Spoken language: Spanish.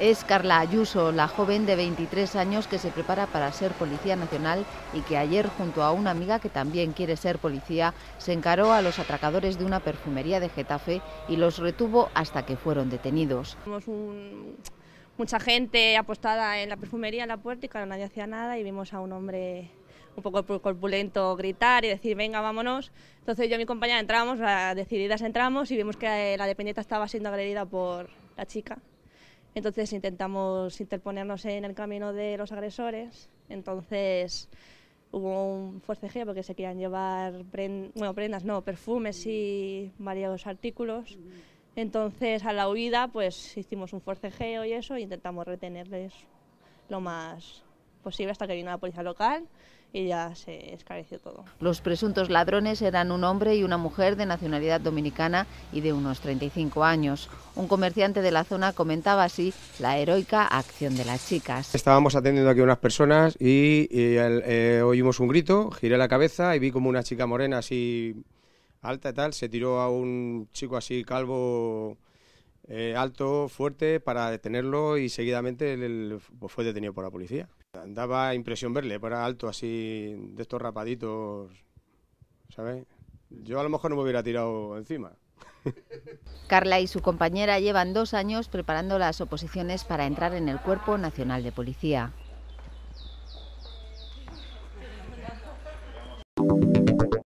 Es Carla Ayuso, la joven de 23 años que se prepara para ser policía nacional y que ayer, junto a una amiga que también quiere ser policía, se encaró a los atracadores de una perfumería de Getafe y los retuvo hasta que fueron detenidos. Vimos mucha gente apostada en la perfumería, en la puerta, y claro, nadie hacía nada y vimos a un hombre un poco corpulento gritar y decir, venga, vámonos. Entonces yo y mi compañera entramos, decididas entramos y vimos que la dependiente estaba siendo agredida por la chica. Entonces intentamos interponernos en el camino de los agresores. Entonces hubo un forcejeo porque se querían llevar prendas, no, perfumes y varios artículos. Entonces a la huida pues hicimos un forcejeo y eso e intentamos retenerles lo más posible hasta que vino la policía local y ya se esclareció todo. Los presuntos ladrones eran un hombre y una mujer de nacionalidad dominicana y de unos 35 años. Un comerciante de la zona comentaba así la heroica acción de las chicas. Estábamos atendiendo aquí unas personas y, eh, oímos un grito, giré la cabeza y vi como una chica morena así alta y tal, se tiró a un chico así calvo eh, alto, fuerte, para detenerlo y seguidamente fue detenido por la policía. Daba impresión verle, para alto así, de estos rapaditos, ¿sabes? Yo a lo mejor no me hubiera tirado encima. Carla y su compañera llevan dos años preparando las oposiciones para entrar en el Cuerpo Nacional de Policía.